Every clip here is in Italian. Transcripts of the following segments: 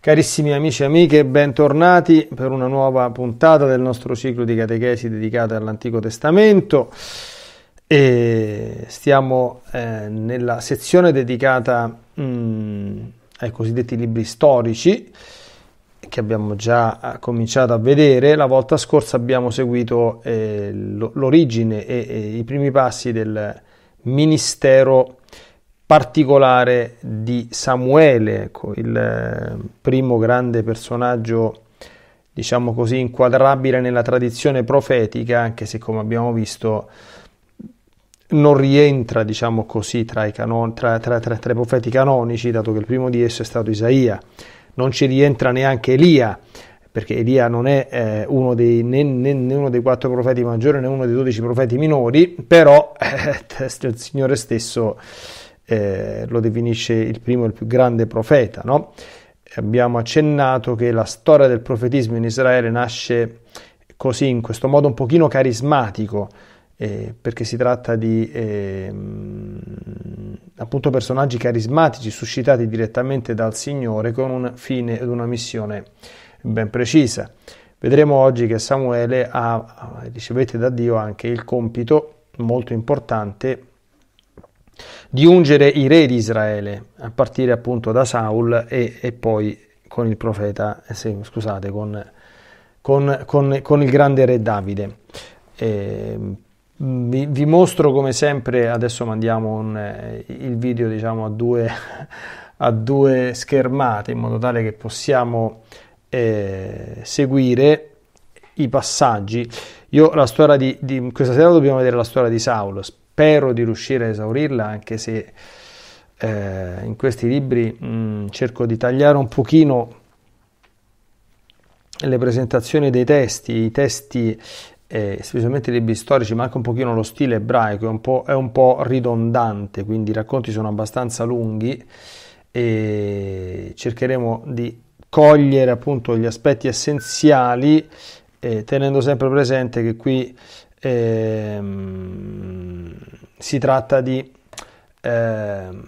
Carissimi amici e amiche, bentornati per una nuova puntata del nostro ciclo di catechesi dedicata all'Antico Testamento. E stiamo eh, nella sezione dedicata mh, mm, ai cosiddetti libri storici che abbiamo già eh, cominciato a vedere. La volta scorsa abbiamo seguito eh, l'origine e, e, i primi passi del ministero eh, particolare di Samuele, ecco, il eh, primo grande personaggio diciamo così inquadrabile nella tradizione profetica, anche se come abbiamo visto non rientra diciamo così tra i, canon- tra, tra, tra, tra i profeti canonici, dato che il primo di esso è stato Isaia, non ci rientra neanche Elia, perché Elia non è eh, uno dei, né, né, né, uno dei quattro profeti maggiori né uno dei dodici profeti minori, però eh, il Signore stesso eh, lo definisce il primo e il più grande profeta. No? Abbiamo accennato che la storia del profetismo in Israele nasce così, in questo modo un pochino carismatico, eh, perché si tratta di eh, appunto personaggi carismatici suscitati direttamente dal Signore con un fine ed una missione ben precisa. Vedremo oggi che Samuele ha, ricevete da Dio anche il compito molto importante di ungere i re di Israele, a partire appunto da Saul e, e poi con il profeta, eh, se, scusate, con, con, con, con, il grande re Davide. Eh, vi, vi, mostro come sempre, adesso mandiamo un, eh, il video diciamo, a, due, a, due, schermate in modo tale che possiamo eh, seguire i passaggi. Io la storia di, di questa sera dobbiamo vedere la storia di Saul spero di riuscire a esaurirla, anche se eh, in questi libri mh, mm, cerco di tagliare un pochino le presentazioni dei testi, i testi, eh, specialmente i libri storici, ma anche un pochino lo stile ebraico, è un po', è un po ridondante, quindi i racconti sono abbastanza lunghi e cercheremo di cogliere appunto gli aspetti essenziali eh, tenendo sempre presente che qui ehm, si tratta di... Ehm,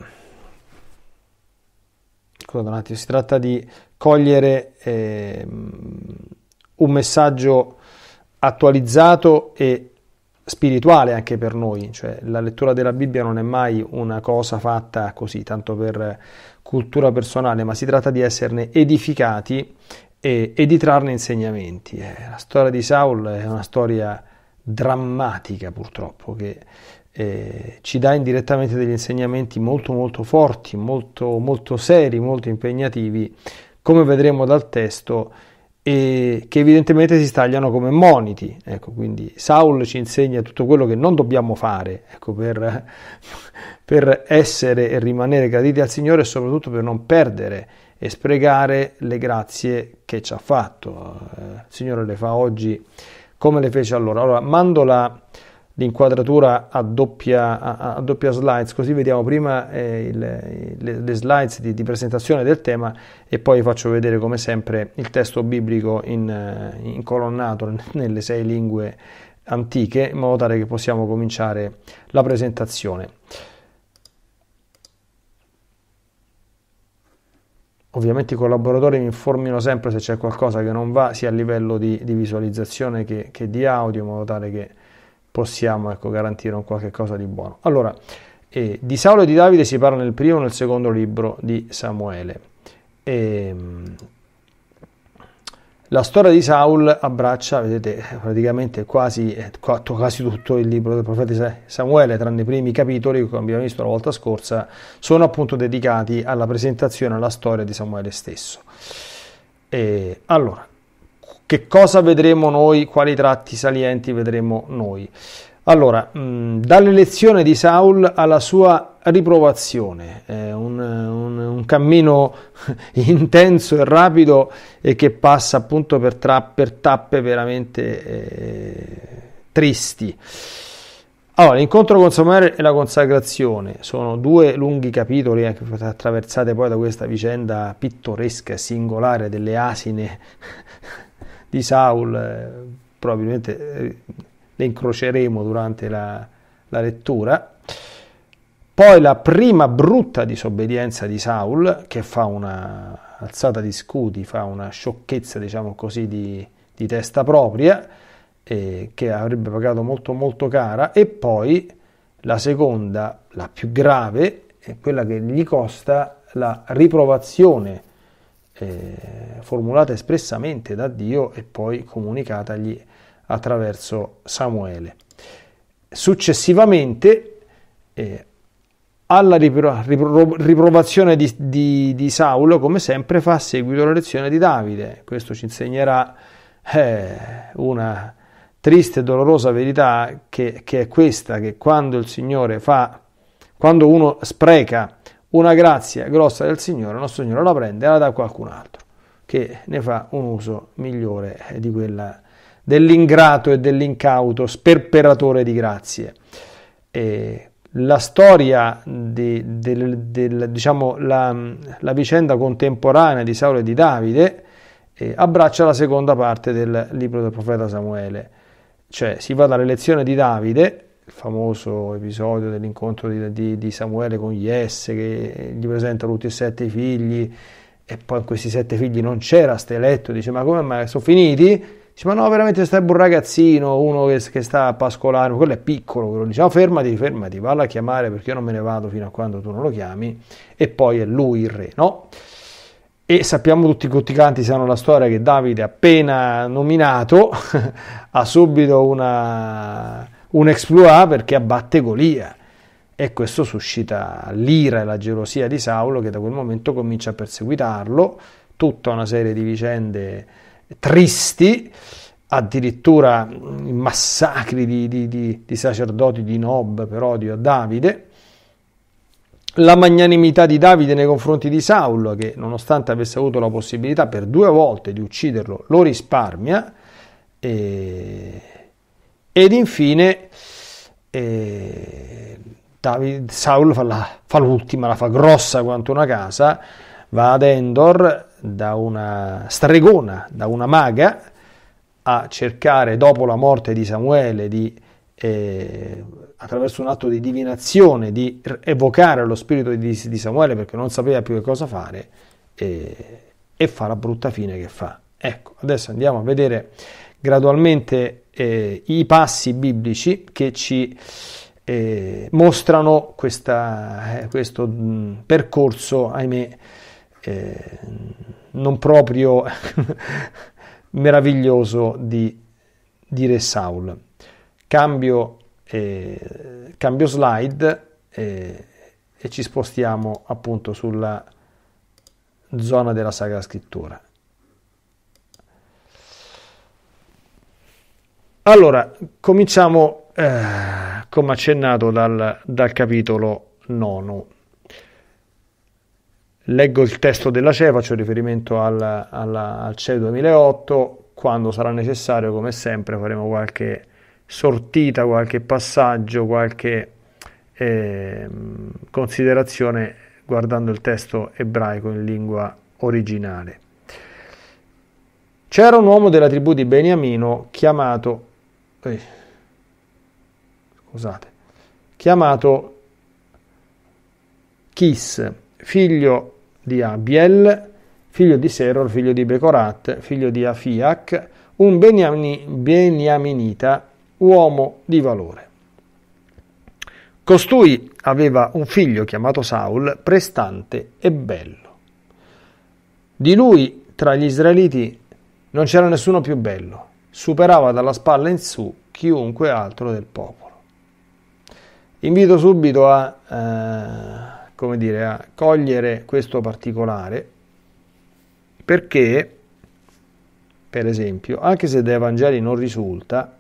attimo, si tratta di cogliere ehm, un messaggio attualizzato e spirituale anche per noi, cioè la lettura della Bibbia non è mai una cosa fatta così, tanto per cultura personale, ma si tratta di esserne edificati e, e di trarne insegnamenti. Eh, la storia di Saul è una storia drammatica purtroppo che eh, ci dà indirettamente degli insegnamenti molto molto forti, molto, molto seri, molto impegnativi, come vedremo dal testo, e che evidentemente si stagliano come moniti. Ecco, quindi Saul ci insegna tutto quello che non dobbiamo fare ecco, per, per essere e rimanere graditi al Signore e soprattutto per non perdere e sprecare le grazie che ci ha fatto. Eh, il Signore le fa oggi come le fece allora? Allora, mando la, l'inquadratura a doppia, a, a doppia slides, così vediamo prima eh, il, le, le, slides di, di, presentazione del tema e poi faccio vedere come sempre il testo biblico in, eh, in colonnato nelle sei lingue antiche in modo tale che possiamo cominciare la presentazione. Ovviamente i collaboratori mi informino sempre se c'è qualcosa che non va, sia a livello di, di visualizzazione che, che, di audio, in modo tale che possiamo ecco, garantire un qualche cosa di buono. Allora, eh, di Saulo e di Davide si parla nel primo e nel secondo libro di Samuele. E, ehm, la storia di Saul abbraccia, vedete, praticamente quasi, eh, quasi, tutto il libro del profeta Samuele, tranne i primi capitoli, che abbiamo visto la volta scorsa, sono appunto dedicati alla presentazione, alla storia di Samuele stesso. E allora, che cosa vedremo noi, quali tratti salienti vedremo noi? Allora, dall'elezione di Saul alla sua riprovazione, eh, un, un, un, cammino intenso e rapido e che passa appunto per, tra, per tappe veramente eh, tristi. Allora, l'incontro con Samuele e la consacrazione sono due lunghi capitoli anche attraversati poi da questa vicenda pittoresca e singolare delle asine di Saul, eh, probabilmente eh, le incroceremo durante la, la lettura. Poi la prima brutta disobbedienza di Saul, che fa una alzata di scudi, fa una sciocchezza, diciamo così, di, di testa propria, eh, che avrebbe pagato molto molto cara, e poi la seconda, la più grave, è quella che gli costa la riprovazione eh, formulata espressamente da Dio e poi comunicatagli attraverso Samuele. Successivamente, eh, alla ripro- ripro- riprovazione di, di, di, Saulo, come sempre, fa seguito la lezione di Davide. Questo ci insegnerà eh, una triste e dolorosa verità che, che, è questa, che quando il Signore fa, quando uno spreca una grazia grossa del Signore, il nostro Signore la prende e la dà a qualcun altro, che ne fa un uso migliore di quella dell'ingrato e dell'incauto, sperperatore di grazie. E la storia, di, del, del, diciamo, la, la, vicenda contemporanea di Saulo e di Davide eh, abbraccia la seconda parte del libro del profeta Samuele, cioè si va dall'elezione di Davide, il famoso episodio dell'incontro di, di, di Samuele con gli Jesse che gli presenta tutti e sette i figli e poi in questi sette figli non c'era steletto, dice ma come mai sono finiti? Dice, ma no, veramente stai un ragazzino, uno che, che sta a pascolare, quello è piccolo, quello dice, no, fermati, fermati, valla a chiamare perché io non me ne vado fino a quando tu non lo chiami, e poi è lui il re, no? E sappiamo tutti tutti quanti, sanno la storia che Davide appena nominato ha subito una, un exploit perché abbatte Golia e questo suscita l'ira e la gelosia di Saulo che da quel momento comincia a perseguitarlo, tutta una serie di vicende tristi, addirittura massacri di, di, di, di sacerdoti di Nob per odio a Davide, la magnanimità di Davide nei confronti di Saul, che nonostante avesse avuto la possibilità per due volte di ucciderlo, lo risparmia, e, ed infine e, eh, Davide, Saulo fa, la, fa l'ultima, la fa grossa quanto una casa, va ad Endor, da una stregona, da una maga, a cercare dopo la morte di Samuele di, eh, attraverso un atto di divinazione di evocare lo spirito di, di Samuele perché non sapeva più che cosa fare eh, e fa la brutta fine che fa. Ecco, adesso andiamo a vedere gradualmente eh, i passi biblici che ci eh, mostrano questa, eh, questo mh, percorso, ahimè, eh, non proprio meraviglioso di, di Re Saul. Cambio, eh, cambio slide eh, e ci spostiamo appunto sulla zona della Sacra Scrittura. Allora, cominciamo eh, come accennato dal, dal capitolo 9. Leggo il testo della CEPA, faccio riferimento al, alla, al CE 2008, quando sarà necessario, come sempre, faremo qualche sortita, qualche passaggio, qualche eh, considerazione guardando il testo ebraico in lingua originale. C'era un uomo della tribù di Beniamino chiamato, eh, scusate, chiamato Chis, figlio di Abiel, figlio di Seror, figlio di Becorat, figlio di Afiac, un beniaminita, uomo di valore. Costui aveva un figlio chiamato Saul, prestante e bello. Di lui, tra gli israeliti, non c'era nessuno più bello, superava dalla spalla in su chiunque altro del popolo. Invito subito a... Eh, come dire, a cogliere questo particolare perché, per esempio, anche se dai Vangeli non risulta,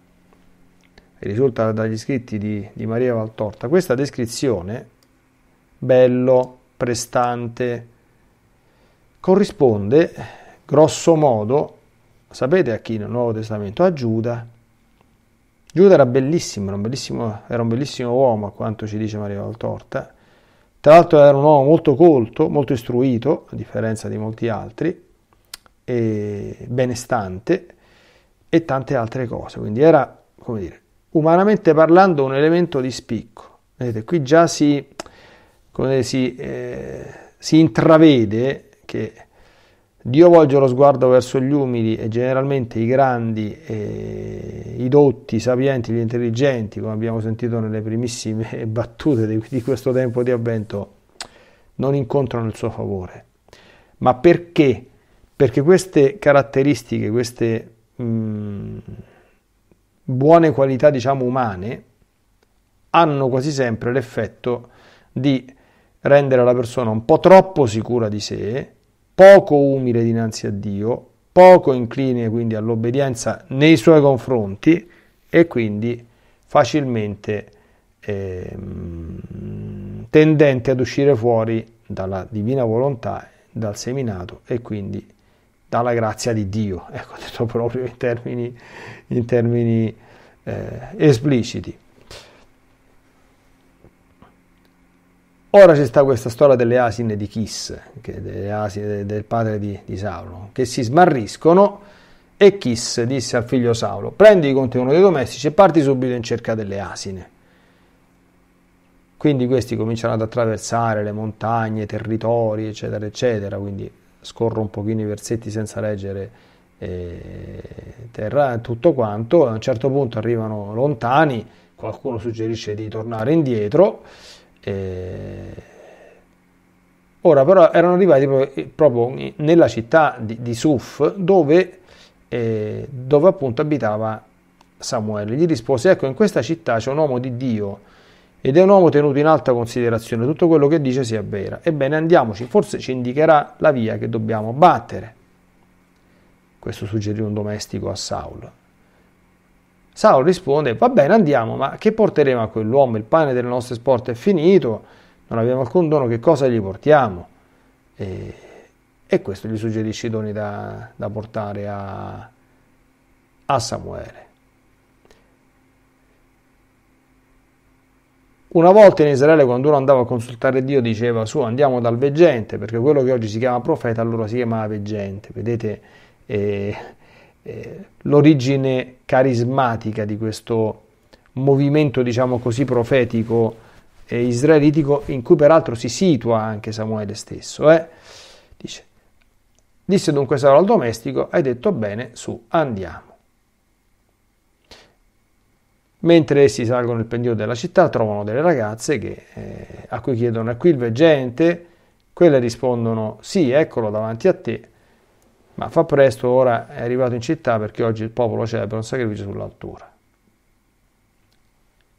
risulta dagli scritti di, di Maria Valtorta, questa descrizione, bello, prestante, corrisponde grosso modo, sapete a chi nel Nuovo Testamento? A Giuda. Giuda era bellissimo, era un bellissimo, era un bellissimo uomo, a quanto ci dice Maria Valtorta, tra l'altro era un uomo molto colto, molto istruito, a differenza di molti altri, benestante e tante altre cose. Quindi era, come dire, umanamente parlando un elemento di spicco. Vedete, qui già si, come dire, si, eh, si intravede che Dio volge lo sguardo verso gli umili e generalmente i grandi, eh, i dotti, i sapienti, gli intelligenti, come abbiamo sentito nelle primissime battute di, di questo tempo di avvento, non incontrano il suo favore. Ma perché? Perché queste caratteristiche, queste mh, mm, buone qualità, diciamo, umane, hanno quasi sempre l'effetto di rendere la persona un po' troppo sicura di sé poco umile dinanzi a Dio, poco incline quindi all'obbedienza nei suoi confronti e quindi facilmente eh, tendente ad uscire fuori dalla divina volontà, dal seminato e quindi dalla grazia di Dio, ecco detto proprio in termini, in termini eh, espliciti. Ora c'è sta questa storia delle asine di Kiss, delle asine del padre di, di Saulo, che si smarriscono e Kiss disse al figlio Saulo, prendi con te uno dei domestici e parti subito in cerca delle asine. Quindi questi cominciano ad attraversare le montagne, i territori, eccetera, eccetera, quindi scorro un pochino i versetti senza leggere eh, terra tutto quanto, a un certo punto arrivano lontani, qualcuno suggerisce di tornare indietro, eh, Ora però erano arrivati proprio eh, nella città di, di Suf dove, eh, dove, appunto abitava Samuele. Gli rispose, ecco in questa città c'è un uomo di Dio ed è un uomo tenuto in alta considerazione, tutto quello che dice sia vera. Ebbene andiamoci, forse ci indicherà la via che dobbiamo battere. Questo suggerì un domestico a Saulo. Saul risponde, va bene andiamo, ma che porteremo a quell'uomo? Il pane delle nostre sporte è finito, non abbiamo alcun dono, che cosa gli portiamo? E, e questo gli suggerisce i doni da, da portare a, a Samuele. Una volta in Israele, quando uno andava a consultare Dio, diceva su andiamo dal veggente, perché quello che oggi si chiama profeta allora si chiamava veggente. Vedete eh, eh, l'origine carismatica di questo movimento, diciamo così, profetico e israelitico, in cui peraltro si situa anche Samuele stesso. Eh? Dice, disse dunque Saul al domestico, hai detto bene, su, andiamo. Mentre essi salgono il pendio della città, trovano delle ragazze che, eh, a cui chiedono, è qui il veggente? Quelle rispondono, sì, eccolo davanti a te. Ma fa presto, ora è arrivato in città perché oggi il popolo celebra un sacrificio sull'altura.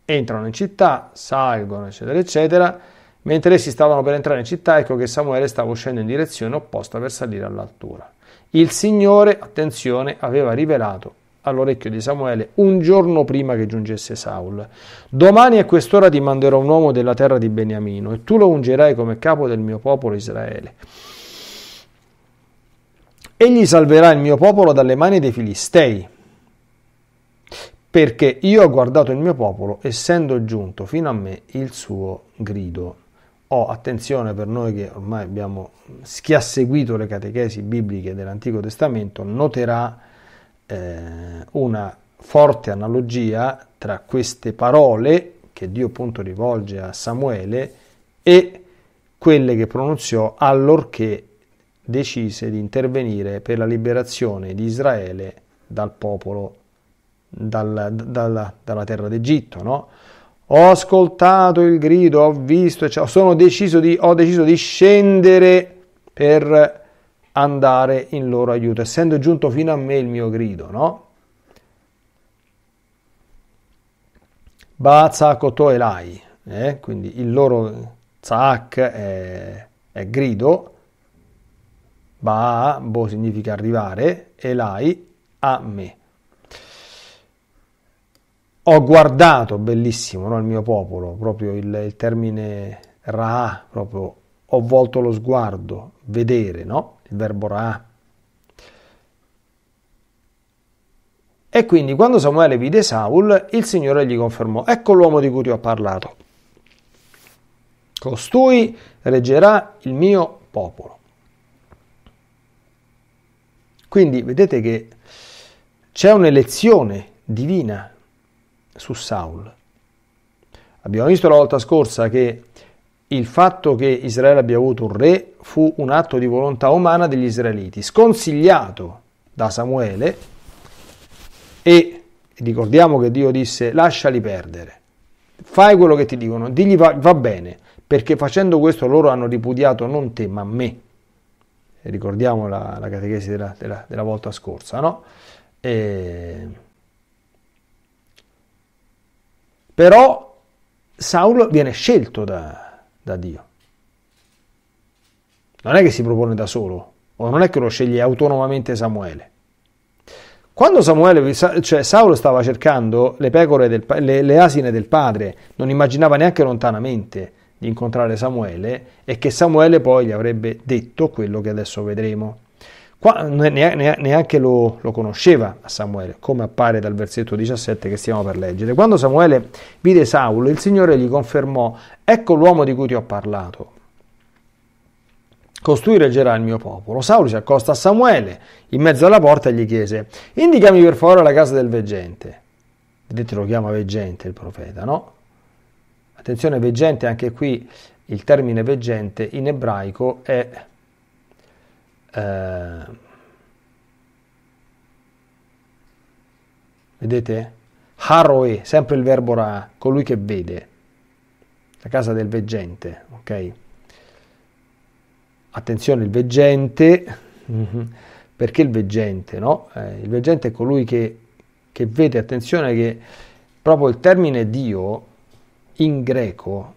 Entrano in città, salgono, eccetera, eccetera. Mentre essi stavano per entrare in città, ecco che Samuele stava uscendo in direzione opposta per salire all'altura. Il Signore, attenzione, aveva rivelato all'orecchio di Samuele un giorno prima che giungesse Saul. Domani a quest'ora ti manderò un uomo della terra di Beniamino e tu lo ungerai come capo del mio popolo Israele. Egli salverà il mio popolo dalle mani dei Filistei, perché io ho guardato il mio popolo, essendo giunto fino a me il suo grido. Oh, attenzione per noi che ormai abbiamo, chi ha seguito le catechesi bibliche dell'Antico Testamento noterà eh, una forte analogia tra queste parole che Dio appunto rivolge a Samuele e quelle che pronunziò allorché decise di intervenire per la liberazione di Israele dal popolo, dal, dal, dalla terra d'Egitto, no? Ho ascoltato il grido, ho visto, cioè, deciso di, ho deciso di scendere per andare in loro aiuto, essendo giunto fino a me il mio grido, no? Bazakoto Elai, eh? quindi il loro Zak è, è grido, Ba'a, bo significa arrivare, e Elai, a me. Ho guardato, bellissimo, no, il mio popolo, proprio il, il termine Ra'a, proprio ho volto lo sguardo, vedere, no? Il verbo Ra'a. E quindi quando Samuele vide Saul, il Signore gli confermò, ecco l'uomo di cui ti ho parlato. Costui reggerà il mio popolo. Quindi vedete che c'è un'elezione divina su Saul. Abbiamo visto la volta scorsa che il fatto che Israele abbia avuto un re fu un atto di volontà umana degli israeliti, sconsigliato da Samuele e ricordiamo che Dio disse lasciali perdere, fai quello che ti dicono, digli va, va bene, perché facendo questo loro hanno ripudiato non te ma me ricordiamo la, la catechesi della, della, della, volta scorsa, no? E... Però Saulo viene scelto da, da Dio. Non è che si propone da solo, o non è che lo sceglie autonomamente Samuele. Quando Samuele, cioè Saulo stava cercando le pecore, del, le, le asine del padre, non immaginava neanche lontanamente di incontrare Samuele e che Samuele poi gli avrebbe detto quello che adesso vedremo. Qua neanche lo, lo conosceva Samuele, come appare dal versetto 17 che stiamo per leggere. Quando Samuele vide Saulo, il Signore gli confermò, ecco l'uomo di cui ti ho parlato, Costui reggerà il mio popolo. Saulo si accosta a Samuele in mezzo alla porta e gli chiese: Indicami per favore la casa del veggente. Vedete, lo chiama veggente il profeta, no? Attenzione, veggente, anche qui il termine veggente in ebraico è eh, vedete? Haroe, sempre il verbo ra, colui che vede, la casa del veggente, ok? Attenzione, il veggente, mhm, perché il veggente, no? Eh, il veggente è colui che, che vede, attenzione che proprio il termine Dio in greco.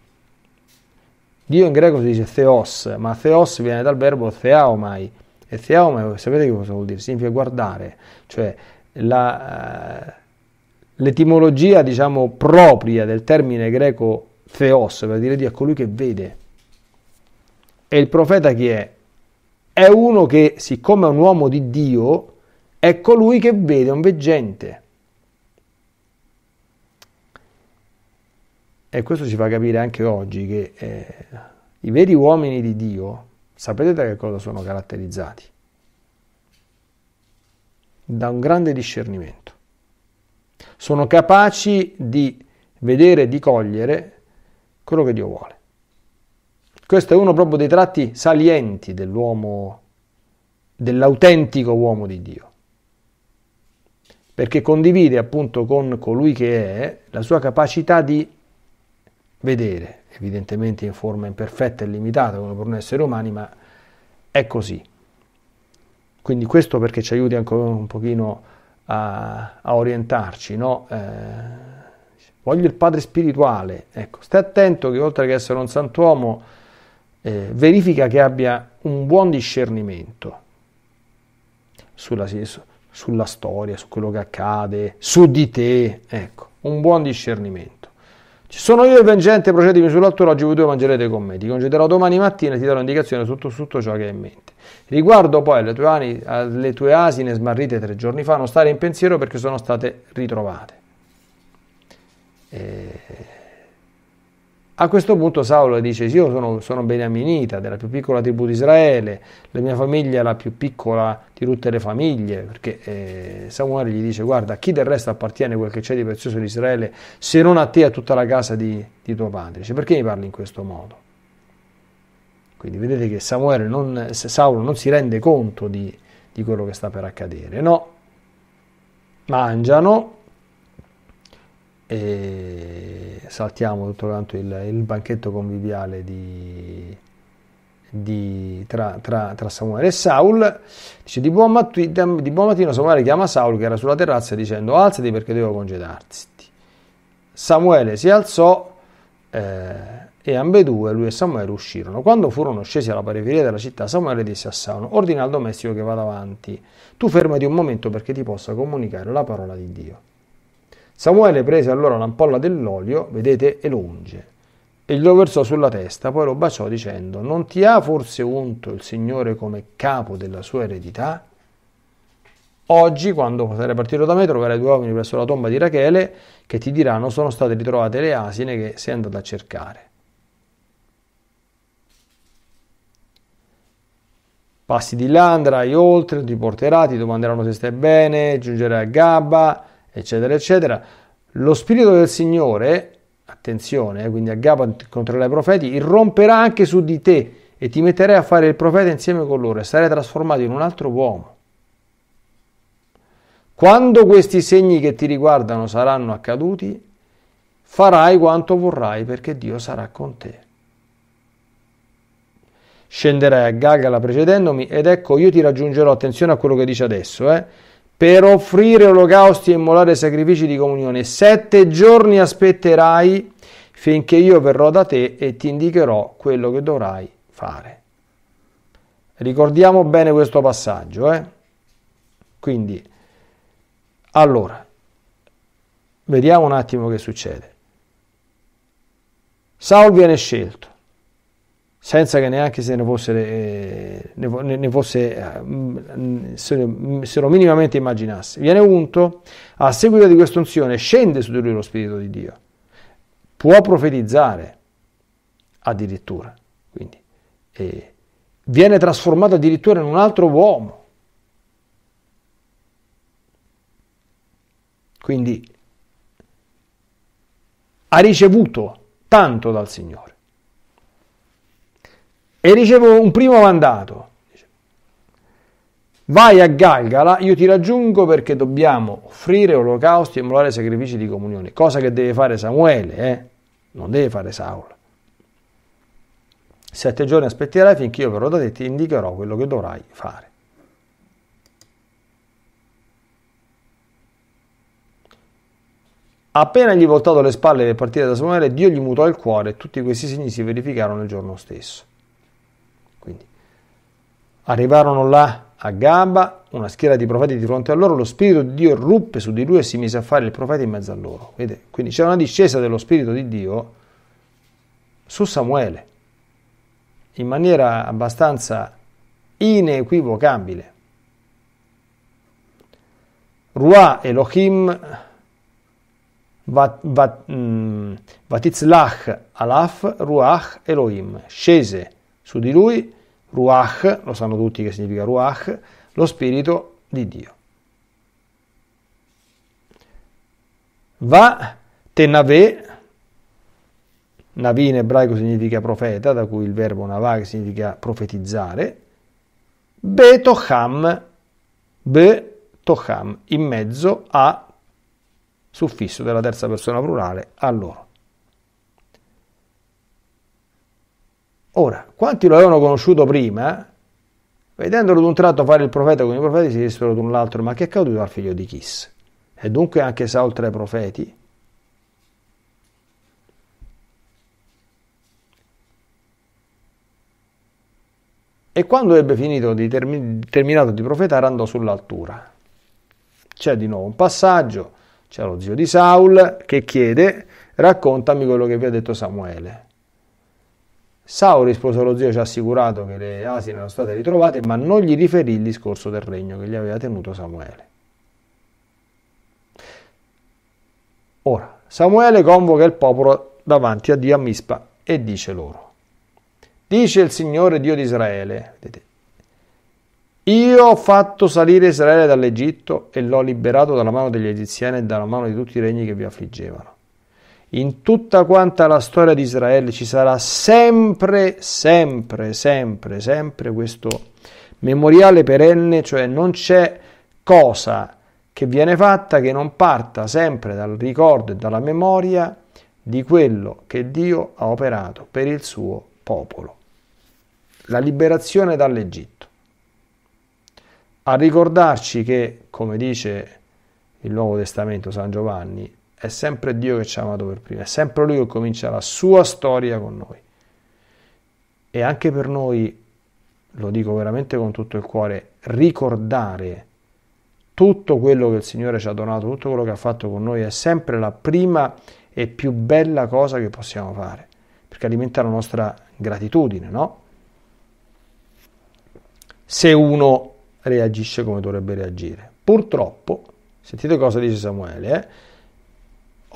Dio in greco si dice Theos, ma Theos viene dal verbo Theaomai. E Theaomai, sapete che cosa vuol dire? Significa guardare, cioè la, eh, l'etimologia diciamo propria del termine greco Theos, vuol dire Dio, è colui che vede. E il profeta chi è? È uno che, siccome è un uomo di Dio, è colui che vede è un veggente. E questo ci fa capire anche oggi che eh, i veri uomini di Dio, sapete da che cosa sono caratterizzati? Da un grande discernimento. Sono capaci di vedere, di cogliere quello che Dio vuole. Questo è uno proprio dei tratti salienti dell'uomo, dell'autentico uomo di Dio perché condivide appunto con colui che è la sua capacità di vedere, evidentemente in forma imperfetta e limitata come per un essere umano, ma è così. Quindi questo perché ci aiuti ancora un pochino a, a orientarci, no? eh, voglio il padre spirituale, ecco, stai attento che oltre che essere un sant'uomo, eh, verifica che abbia un buon discernimento sulla, sulla storia, su quello che accade, su di te, ecco, un buon discernimento sono io il vencente, procedimi sull'altare, oggi voi due mangerete con me. Ti concederò domani mattina e ti darò indicazione su tutto, ciò che hai in mente. Riguardo poi alle tue, ani, alle tue asine smarrite tre giorni fa, non stare in pensiero perché sono state ritrovate. E eh, a questo punto Saulo dice, io sono, sono beniaminita, della più piccola tribù di Israele, la mia famiglia è la più piccola di tutte le famiglie, perché eh, Samuele gli dice, guarda, a chi del resto appartiene quel che c'è di prezioso di Israele, se non a te e a tutta la casa di, di tuo padre? Dice, perché mi parli in questo modo? Quindi vedete che Samuele non, Saulo non si rende conto di, di quello che sta per accadere, no? Mangiano, e saltiamo tutto quanto il, il banchetto conviviale di, di, tra, tra, tra, Samuele e Saul. Dice di buon, matti, di buon, mattino Samuele chiama Saul che era sulla terrazza dicendo alzati perché devo congedarti. Samuele si alzò eh, e ambedue, lui e Samuele, uscirono. Quando furono scesi alla periferia della città, Samuele disse a Saul, ordina al domestico che vada avanti, tu fermati un momento perché ti possa comunicare la parola di Dio. Samuele prese allora l'ampolla dell'olio, vedete, e lo unge. E glielo versò sulla testa, poi lo baciò dicendo, non ti ha forse unto il Signore come capo della sua eredità? Oggi, quando sarai partito da me, troverai due uomini presso la tomba di Rachele che ti diranno sono state ritrovate le asine che sei andato a cercare. Passi di là, andrai oltre, ti porterà, ti domanderanno se stai bene, giungerai a Gabba, eccetera, eccetera. Lo Spirito del Signore, attenzione, eh, quindi Agapa controlla i profeti, irromperà anche su di te e ti metterai a fare il profeta insieme con loro e sarai trasformato in un altro uomo. Quando questi segni che ti riguardano saranno accaduti, farai quanto vorrai perché Dio sarà con te. Scenderai a Gagala precedendomi ed ecco io ti raggiungerò, attenzione a quello che dice adesso, eh? per offrire olocausti e immolare sacrifici di comunione. Sette giorni aspetterai finché io verrò da te e ti indicherò quello che dovrai fare. Ricordiamo bene questo passaggio. Eh? Quindi, allora, vediamo un attimo che succede. Saul viene scelto senza che neanche se ne fosse, eh, ne, ne fosse eh, se, se, lo minimamente immaginasse. Viene unto, a seguito di questa unzione scende su di lui lo Spirito di Dio, può profetizzare addirittura, quindi eh, viene trasformato addirittura in un altro uomo. Quindi ha ricevuto tanto dal Signore e ricevo un primo mandato. Vai a Galgala, io ti raggiungo perché dobbiamo offrire olocausti e emulare sacrifici di comunione, cosa che deve fare Samuele, eh? non deve fare Saul. Sette giorni aspetterai finché io verrò da te e ti indicherò quello che dovrai fare. Appena gli voltato le spalle per partire da Samuele, Dio gli mutò il cuore e tutti questi segni si verificarono il giorno stesso. Arrivarono là a Gaba una schiera di profeti di fronte a loro, lo Spirito di Dio ruppe su di lui e si mise a fare il profeta in mezzo a loro. Vedete? Quindi c'è una discesa dello Spirito di Dio su Samuele, in maniera abbastanza inequivocabile. Ruah Elohim mm, Vatitzlach Alaf Ruach Elohim scese su di lui Ruach, lo sanno tutti che significa Ruach, lo spirito di Dio. Va Tenave, Navi in ebraico significa profeta, da cui il verbo Navah che significa profetizzare, Betoham, Betoham, in mezzo a suffisso della terza persona plurale a loro. Ora, quanti lo avevano conosciuto prima, vedendolo d'un tratto fare il profeta con i profeti, si dissero un altro, ma che è accaduto al figlio di Chis? E dunque anche Saul tra i profeti? E quando ebbe finito di termi- terminato di profetare andò sull'altura. C'è di nuovo un passaggio, c'è lo zio di Saul che chiede, raccontami quello che vi ha detto Samuele. Saul rispose allo zio ci ha assicurato che le asine erano state ritrovate, ma non gli riferì il discorso del regno che gli aveva tenuto Samuele. Ora, Samuele convoca il popolo davanti a Dio a Mispa e dice loro, dice il Signore Dio di Israele, vedete, io ho fatto salire Israele dall'Egitto e l'ho liberato dalla mano degli egiziani e dalla mano di tutti i regni che vi affliggevano in tutta quanta la storia di Israele ci sarà sempre, sempre, sempre, sempre questo memoriale perenne, cioè non c'è cosa che viene fatta che non parta sempre dal ricordo e dalla memoria di quello che Dio ha operato per il suo popolo. La liberazione dall'Egitto. A ricordarci che, come dice il Nuovo Testamento San Giovanni, è sempre Dio che ci ha amato per prima, è sempre Lui che comincia la sua storia con noi. E anche per noi, lo dico veramente con tutto il cuore, ricordare tutto quello che il Signore ci ha donato, tutto quello che ha fatto con noi, è sempre la prima e più bella cosa che possiamo fare, perché alimenta la nostra gratitudine, no? Se uno reagisce come dovrebbe reagire. Purtroppo, sentite cosa dice Samuele, eh?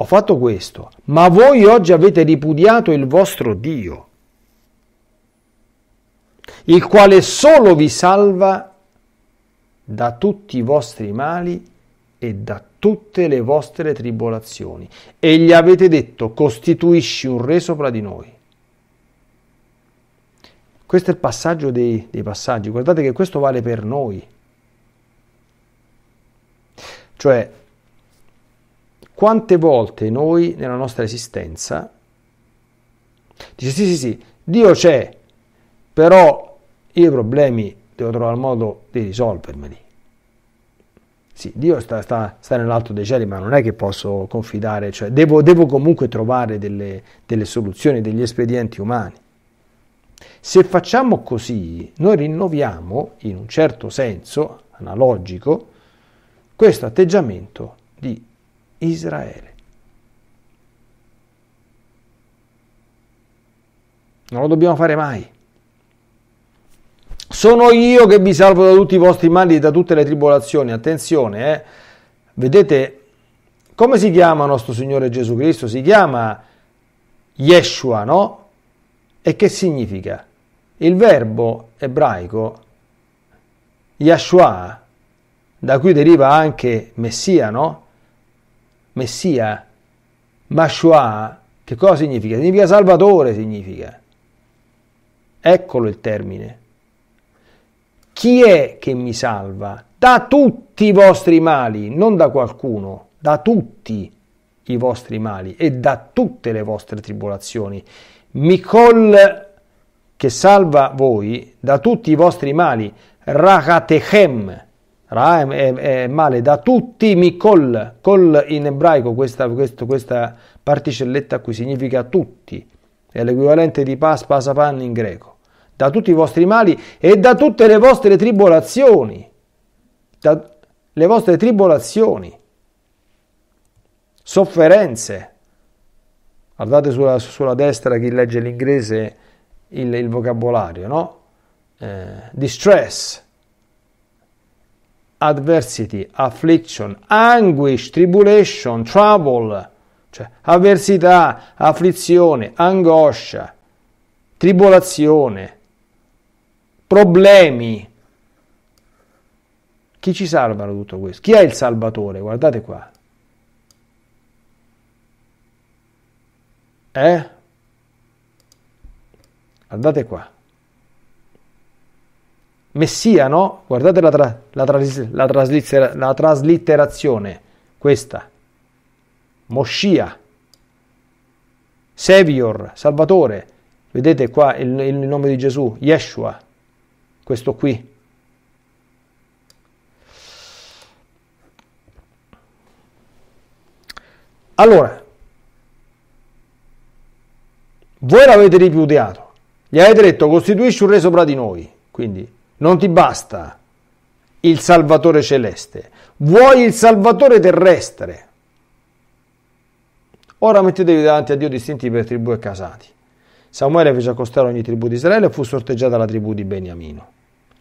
ho fatto questo, ma voi oggi avete ripudiato il vostro Dio, il quale solo vi salva da tutti i vostri mali e da tutte le vostre tribolazioni. E gli avete detto, costituisci un re sopra di noi. Questo è il passaggio dei, dei passaggi. Guardate che questo vale per noi. Cioè, quante volte noi nella nostra esistenza dice sì sì sì, Dio c'è, però io i problemi devo trovare il modo di risolvermeli. Sì, Dio sta, sta, sta, nell'alto dei cieli, ma non è che posso confidare, cioè devo, devo comunque trovare delle, delle soluzioni, degli espedienti umani. Se facciamo così, noi rinnoviamo, in un certo senso analogico, questo atteggiamento di Israele. Non lo dobbiamo fare mai. Sono io che vi salvo da tutti i vostri mali e da tutte le tribolazioni. Attenzione, eh. vedete come si chiama nostro Signore Gesù Cristo? Si chiama Yeshua, no? E che significa? Il verbo ebraico Yeshua, da cui deriva anche Messia, no? Messia, Mashua, che cosa significa? Significa Salvatore, significa. Eccolo il termine. Chi è che mi salva? Da tutti i vostri mali, non da qualcuno, da tutti i vostri mali e da tutte le vostre tribolazioni. Mikol che salva voi da tutti i vostri mali, Ragatechem, Ra è, è, male da tutti, mi col, col in ebraico, questa, questo, questa particelletta qui significa tutti, è l'equivalente di pas pasapan in greco, da tutti i vostri mali e da tutte le vostre tribolazioni, da, le vostre tribolazioni, sofferenze. Guardate sulla, sulla destra chi legge l'inglese il, il vocabolario, no? Eh, distress adversity, affliction, anguish, tribulation, trouble, cioè avversità, afflizione, angoscia, tribolazione, problemi. Chi ci salva da tutto questo? Chi è il salvatore? Guardate qua. Eh? Guardate qua. Messia, no? Guardate la, tra, la, tras, la, traslittera, la traslitterazione, questa. Moscia, Savior, Salvatore. Vedete qua il, il nome di Gesù, Yeshua, questo qui. Allora, voi l'avete ripudiato, gli avete detto costituisci un re sopra di noi, quindi non ti basta il Salvatore celeste, vuoi il Salvatore terrestre. Ora mettetevi davanti a Dio distinti per tribù e casati. Samuele fece accostare ogni tribù di Israele e fu sorteggiata la tribù di Beniamino,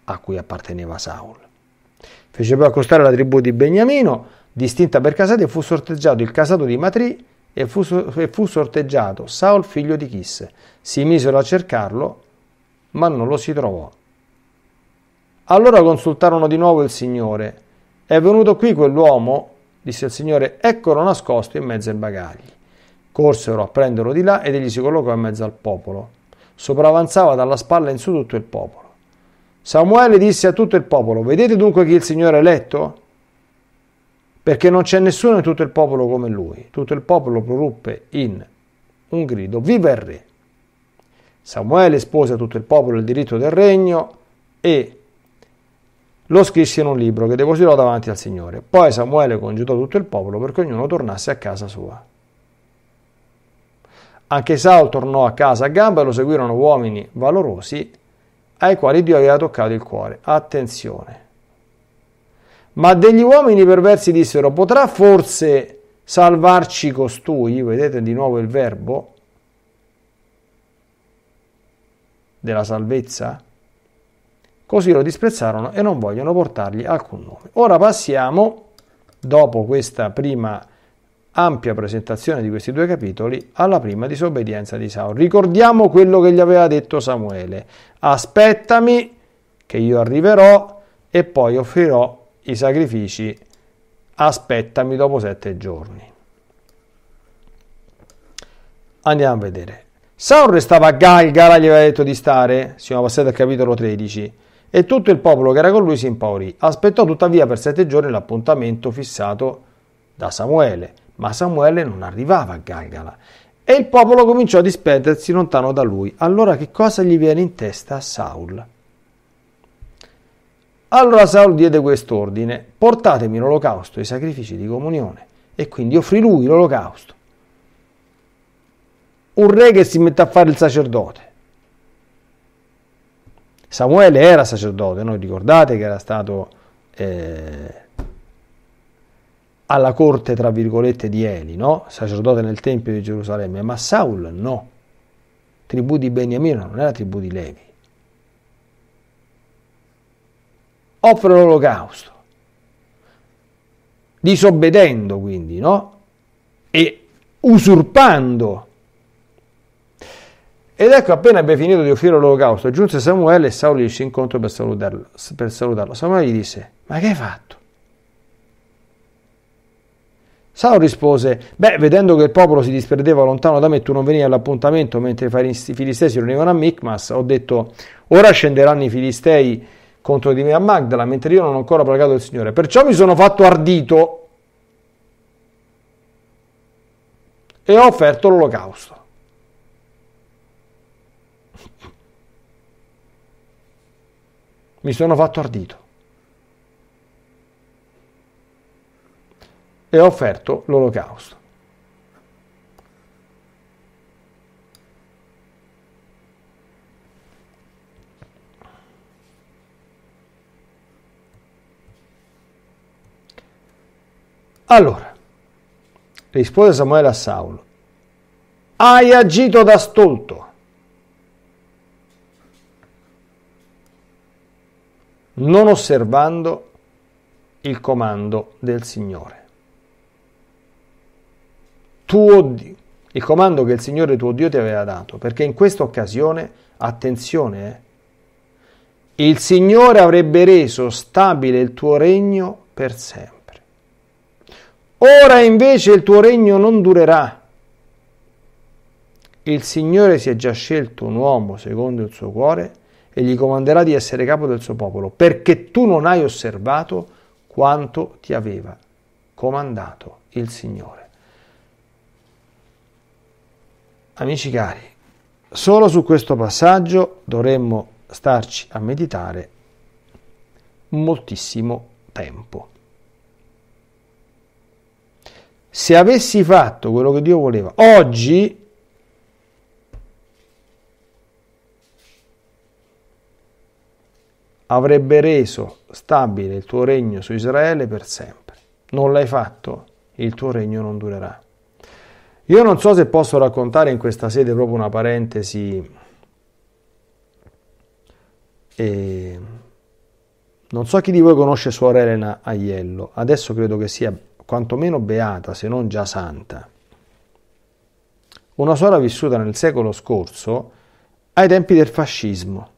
a cui apparteneva Saul. Fece poi accostare la tribù di Beniamino, distinta per casati, e fu sorteggiato il casato di Matri e fu, e fu sorteggiato Saul figlio di Chisse. Si misero a cercarlo, ma non lo si trovò. Allora consultarono di nuovo il Signore. È venuto qui quell'uomo? disse il Signore, eccolo nascosto in mezzo ai bagagli. Corsero a prenderlo di là ed egli si collocò in mezzo al popolo. Sopravanzava dalla spalla in su tutto il popolo. Samuele disse a tutto il popolo, vedete dunque chi il Signore ha eletto? Perché non c'è nessuno in tutto il popolo come lui. Tutto il popolo proruppe in un grido, viva il re! Samuele espose a tutto il popolo il diritto del regno e lo scrisse in un libro che depositò davanti al Signore. Poi Samuele congedò tutto il popolo perché ognuno tornasse a casa sua. Anche Saul tornò a casa a gamba e lo seguirono uomini valorosi ai quali Dio aveva toccato il cuore. Attenzione. Ma degli uomini perversi dissero, potrà forse salvarci costui? Vedete di nuovo il verbo della salvezza? Così lo disprezzarono e non vogliono portargli alcun nome. Ora passiamo, dopo questa prima ampia presentazione di questi due capitoli alla prima disobbedienza di Saul. Ricordiamo quello che gli aveva detto Samuele. Aspettami che io arriverò e poi offrirò i sacrifici. Aspettami dopo sette giorni. Andiamo a vedere. Saul restava a Galgala, gli aveva detto di stare. Siamo passati al capitolo 13 e tutto il popolo che era con lui si impaurì. Aspettò tuttavia per sette giorni l'appuntamento fissato da Samuele, ma Samuele non arrivava a Galgala e il popolo cominciò a disperdersi lontano da lui. Allora che cosa gli viene in testa a Saul? Allora Saul diede quest'ordine, portatemi l'olocausto e i sacrifici di comunione, e quindi offrì lui l'olocausto. Un re che si mette a fare il sacerdote, Samuele era sacerdote, noi ricordate che era stato eh, alla corte, tra virgolette, di Eli, no? sacerdote nel Tempio di Gerusalemme, ma Saul no, tribù di Beniamino, non era tribù di Levi. Offre l'olocausto, disobbedendo quindi, no? E usurpando ed ecco, appena ebbe finito di offrire l'olocausto, giunse Samuele e Saul gli si incontro per salutarlo, per salutarlo. Samuele gli disse, ma che hai fatto? Saul rispose, beh, vedendo che il popolo si disperdeva lontano da me, tu non venivi all'appuntamento mentre i filistei si riunivano a Micmas, ho detto, ora scenderanno i filistei contro di me a Magdala, mentre io non ho ancora pregato il Signore. Perciò mi sono fatto ardito e ho offerto l'olocausto. mi sono fatto ardito. E ho offerto l'olocausto. Allora, rispose Samuele a Saulo, hai agito da stolto non osservando il comando del Signore. Tuo Dio, il comando che il Signore tuo Dio ti aveva dato, perché in questa occasione, attenzione, eh, il Signore avrebbe reso stabile il tuo regno per sempre. Ora invece il tuo regno non durerà. Il Signore si è già scelto un uomo secondo il suo cuore, e gli comanderà di essere capo del suo popolo, perché tu non hai osservato quanto ti aveva comandato il Signore. Amici cari, solo su questo passaggio dovremmo starci a meditare moltissimo tempo. Se avessi fatto quello che Dio voleva oggi, avrebbe reso stabile il tuo regno su Israele per sempre. Non l'hai fatto, il tuo regno non durerà. Io non so se posso raccontare in questa sede proprio una parentesi. E... Non so chi di voi conosce Suor Elena Aiello, adesso credo che sia quantomeno beata, se non già santa. Una suora vissuta nel secolo scorso ai tempi del fascismo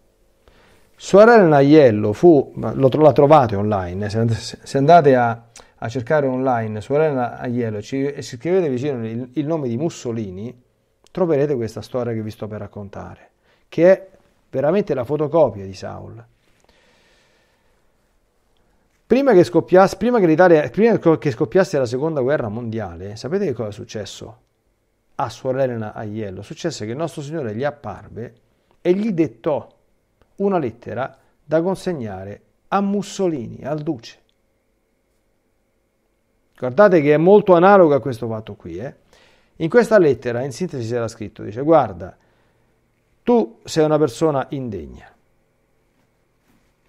Suor Elena Aiello fu, lo, la trovate online, eh, se, andate a, a cercare online Suor Elena Aiello e scrivete vicino il, il nome di Mussolini, troverete questa storia che vi sto per raccontare, che è veramente la fotocopia di Saul. Prima che, scoppiasse, prima, che prima che, scoppiasse, la seconda guerra mondiale, sapete che cosa è successo a Suor Elena Aiello? Successe che il nostro Signore gli apparve e gli dettò una lettera da consegnare a Mussolini, al duce. Guardate che è molto analogo a questo fatto qui. Eh? In questa lettera, in sintesi, si era scritto, dice, guarda, tu sei una persona indegna,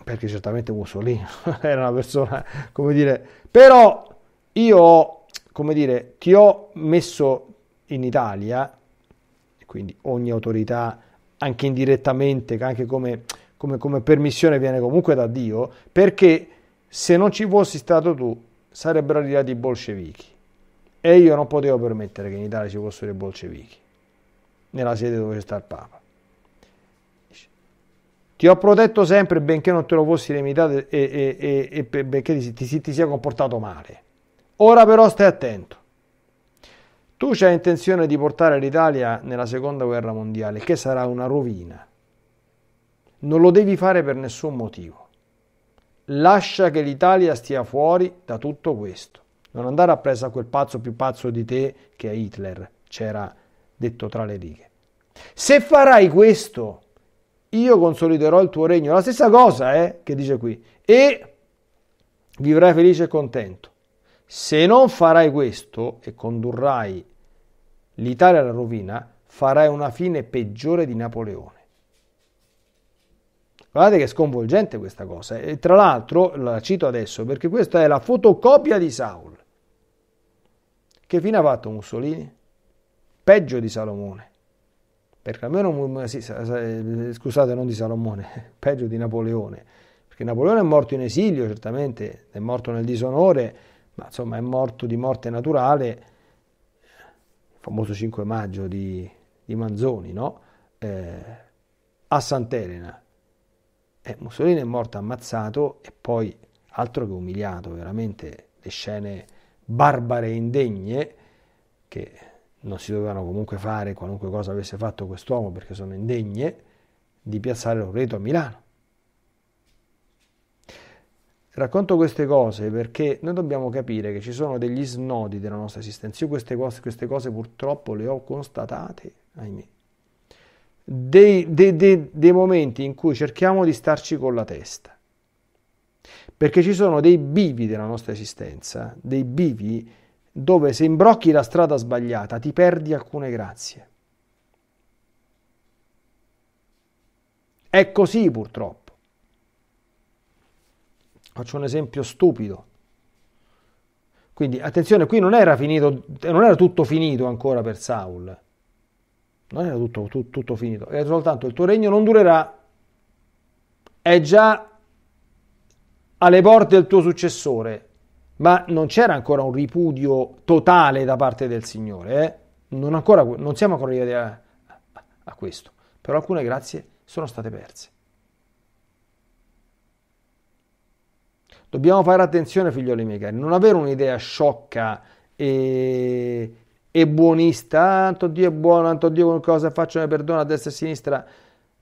perché certamente Mussolini era una persona, come dire, però io, come dire, ti ho messo in Italia, quindi ogni autorità, anche indirettamente, anche come come, come permissione viene comunque da Dio, perché se non ci fossi stato tu sarebbero arrivati i bolscevichi. E io non potevo permettere che in Italia ci fossero i bolscevichi, nella sede dove sta il Papa. Ti ho protetto sempre benché non te lo fossi limitato e, e, e benché ti, ti, ti, sia comportato male. Ora però stai attento. Tu c'hai intenzione di portare l'Italia nella seconda guerra mondiale, che sarà una rovina. Non lo devi fare per nessun motivo. Lascia che l'Italia stia fuori da tutto questo. Non andare appresso a quel pazzo più pazzo di te che è Hitler, c'era detto tra le righe. Se farai questo, io consoliderò il tuo regno. La stessa cosa eh, che dice qui. E vivrai felice e contento. Se non farai questo e condurrai l'Italia alla rovina, farai una fine peggiore di Napoleone. Guardate che sconvolgente questa cosa. E tra l'altro, la cito adesso perché questa è la fotocopia di Saul. Che fine ha fatto Mussolini? Peggio di Salomone. Perché almeno, sì, eh, scusate, non di Salomone, peggio di Napoleone. Perché Napoleone è morto in esilio, certamente, è morto nel disonore, ma insomma è morto di morte naturale Il famoso 5 maggio di, di Manzoni, no? eh, a Sant'Elena. Eh, Mussolini è morto ammazzato e poi altro che umiliato, veramente le scene barbare e indegne che non si dovevano comunque fare qualunque cosa avesse fatto quest'uomo perché sono indegne di piazzare Loreto a Milano. Racconto queste cose perché noi dobbiamo capire che ci sono degli snodi della nostra esistenza. Io queste cose, queste cose purtroppo le ho constatate, ahimè dei, dei, dei, dei momenti in cui cerchiamo di starci con la testa. Perché ci sono dei bivi della nostra esistenza, dei bivi dove se imbrocchi la strada sbagliata ti perdi alcune grazie. È così purtroppo. Faccio un esempio stupido. Quindi attenzione, qui non era, finito, non era tutto finito ancora per Saul non era tutto, tutto, tutto finito, era soltanto il tuo regno non durerà, è già alle porte del tuo successore, ma non c'era ancora un ripudio totale da parte del Signore, eh? non, ancora, non, siamo ancora arrivati a, a, questo, però alcune grazie sono state perse. Dobbiamo fare attenzione, figlioli miei cari, non avere un'idea sciocca e e buonista, tanto Dio è buono, tanto Dio qualcosa, faccio ne perdona a destra e a sinistra.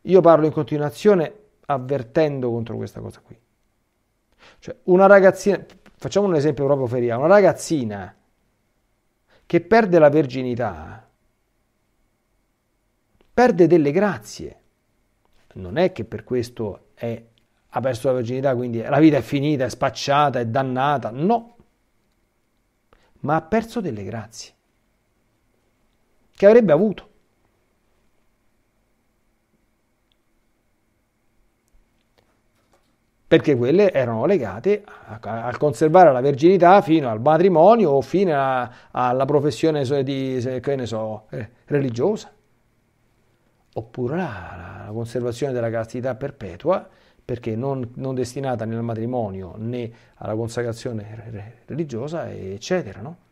Io parlo in continuazione avvertendo contro questa cosa qui. Cioè, una ragazzina, facciamo un esempio proprio feriale, una ragazzina che perde la verginità, perde delle grazie. Non è che per questo è, ha perso la verginità, quindi la vita è finita, è spacciata, è dannata, no. Ma ha perso delle grazie che avrebbe avuto. Perché quelle erano legate al conservare la verginità fino al matrimonio o fino a, alla professione di, so, eh, religiosa. Oppure la, la conservazione della castità perpetua perché non, non, destinata né al matrimonio né alla consacrazione religiosa, eccetera. No?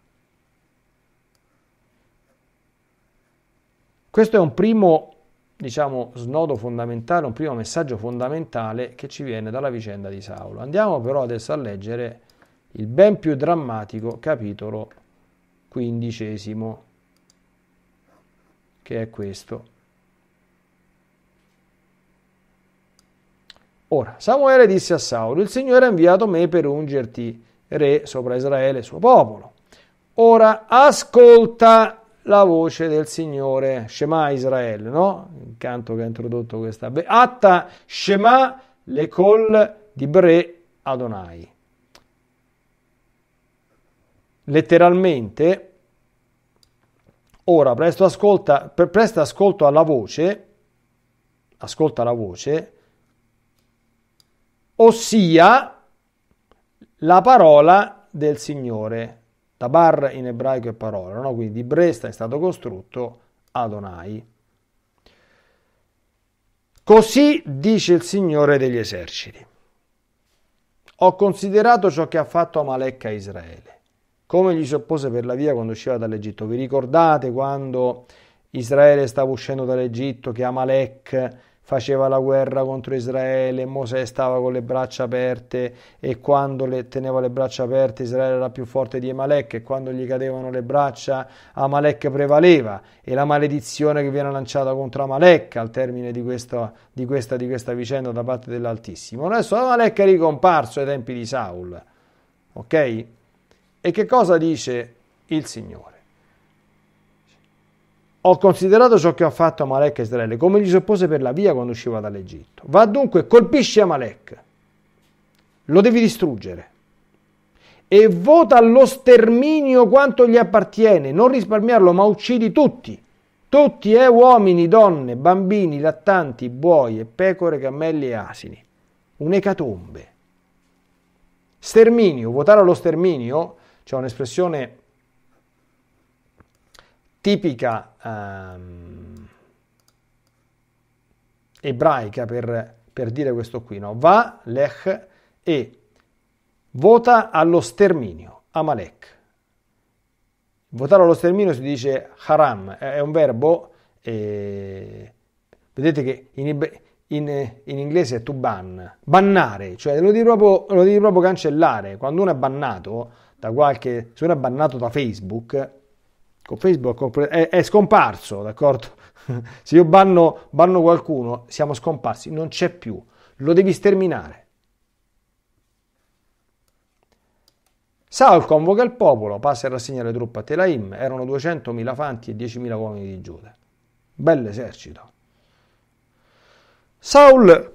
Questo è un primo diciamo, snodo fondamentale, un primo messaggio fondamentale che ci viene dalla vicenda di Saulo. Andiamo però adesso a leggere il ben più drammatico capitolo quindicesimo, che è questo. Ora, Samuele disse a Saulo, il Signore ha inviato me per ungerti re sopra Israele, suo popolo. Ora ascolta la voce del Signore, Shema Israel, no? Il canto che ha introdotto questa beata Shema le col di Bre Adonai. Letteralmente, ora presto ascolta, pre, presta ascolto alla voce, ascolta la voce, ossia la parola del Signore, Tabar in ebraico è parola, no? quindi di Bresta è stato costrutto Adonai. Così dice il Signore degli eserciti. Ho considerato ciò che ha fatto Amalek a Israele, come gli si oppose per la via quando usciva dall'Egitto. Vi ricordate quando Israele stava uscendo dall'Egitto che Amalek faceva la guerra contro Israele, Mosè stava con le braccia aperte e quando le, teneva le braccia aperte Israele era più forte di Amalek e quando gli cadevano le braccia Amalek prevaleva e la maledizione che viene lanciata contro Amalek al termine di, questo, di, questa, di questa vicenda da parte dell'Altissimo. Adesso Amalek è ricomparso ai tempi di Saul, ok? E che cosa dice il Signore? Ho considerato ciò che ha fatto Amalek a Israele, come gli soppose per la via quando usciva dall'Egitto. Va dunque, colpisci Amalek, lo devi distruggere e vota allo sterminio quanto gli appartiene, non risparmiarlo, ma uccidi tutti. Tutti, eh, uomini, donne, bambini, lattanti, buoi, pecore, cammelli e asini. Un'ecatombe. Sterminio, votare allo sterminio, c'è cioè un'espressione tipica ehm, ebraica per, per, dire questo qui, no? va Lech e vota allo sterminio, Amalek. Votare allo sterminio si dice haram, è un verbo, eh, vedete che in, in, in, inglese è to ban, bannare, cioè lo devi, proprio, lo devi proprio cancellare, quando uno è bannato da qualche, se uno è bannato da Facebook, con Facebook è, è scomparso, d'accordo? Se io banno, banno qualcuno, siamo scomparsi, non c'è più, lo devi sterminare. Saul convoca il popolo, passa a rassegnare le truppe a Telaim, erano 200.000 fanti e 10.000 uomini di Giuda. Bell'esercito. Saul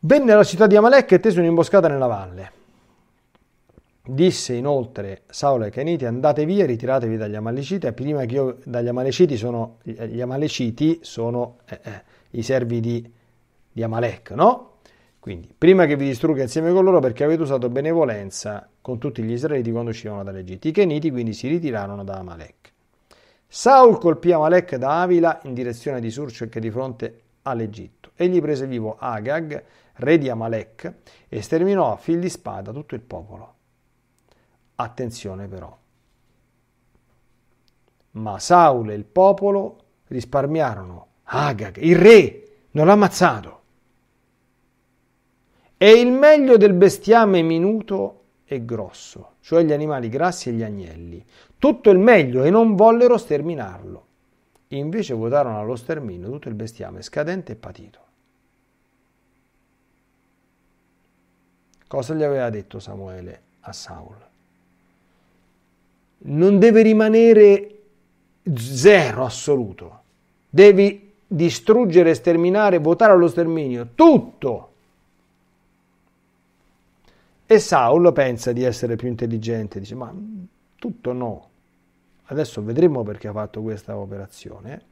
venne alla città di Amalek e tese un'imboscata nella valle. Disse inoltre Saulo ai Caniti andate via, ritiratevi dagli Amaleciti, prima che io dagli Amaleciti sono, gli Amaleciti sono eh, eh, i servi di, di Amalek, no? Quindi prima che vi distrugga insieme con loro perché avete usato benevolenza con tutti gli israeliti quando uscivano dall'Egitto. I Caniti quindi si ritirarono da Amalek. Saul colpì Amalek da Avila in direzione di Surcek di fronte all'Egitto. Egli prese vivo Agag, re di Amalek, e sterminò a fil di spada tutto il popolo. Attenzione però. Ma Saul e il popolo risparmiarono Agag, il re, non l'ha ammazzato. E il meglio del bestiame minuto e grosso, cioè gli animali grassi e gli agnelli. Tutto il meglio e non vollero sterminarlo. Invece votarono allo sterminio tutto il bestiame scadente e patito. Cosa gli aveva detto Samuele a Saul? non deve rimanere zero assoluto. Devi distruggere, sterminare, votare allo sterminio, tutto. E Saul pensa di essere più intelligente, dice ma tutto no. Adesso vedremo perché ha fatto questa operazione.